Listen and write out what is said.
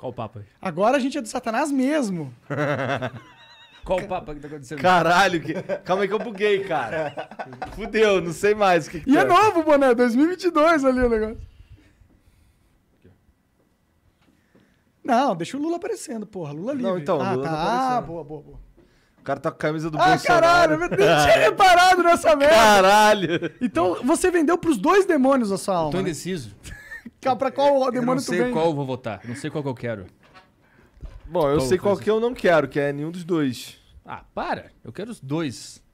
Qual o aí? Agora a gente é do Satanás mesmo. Qual o papo que tá acontecendo? Caralho, que... calma aí que eu buguei, cara. Fudeu, não sei mais o que, que E é tá. é novo, Boné, 2022 ali o negócio. Não, deixa o Lula aparecendo, porra. Lula livre. Não, então, ah, Lula tá. tá ah, boa, boa, boa. O cara tá com a camisa do ah, Bolsonaro. Ah, caralho, eu nem tinha reparado nessa merda. Caralho. Então, você vendeu pros dois demônios a sua alma. Eu tô né? indeciso. Né? Pra qual demônio tu Eu não sei qual eu vou votar. Não sei qual que eu quero. Bom, eu Qual sei qual que eu não quero, que é nenhum dos dois. Ah, para. Eu quero os dois.